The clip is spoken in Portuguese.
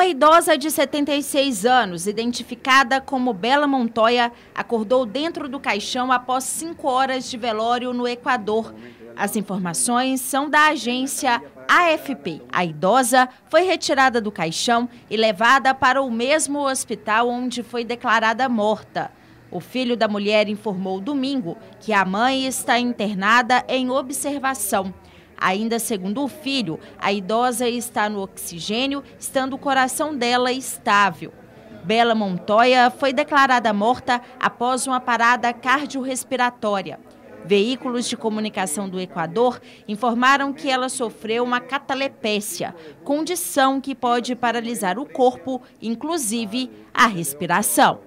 Uma idosa de 76 anos, identificada como Bela Montoya, acordou dentro do caixão após cinco horas de velório no Equador. As informações são da agência AFP. A idosa foi retirada do caixão e levada para o mesmo hospital onde foi declarada morta. O filho da mulher informou domingo que a mãe está internada em observação. Ainda segundo o filho, a idosa está no oxigênio, estando o coração dela estável. Bela Montoya foi declarada morta após uma parada cardiorrespiratória. Veículos de comunicação do Equador informaram que ela sofreu uma catalepécia, condição que pode paralisar o corpo, inclusive a respiração.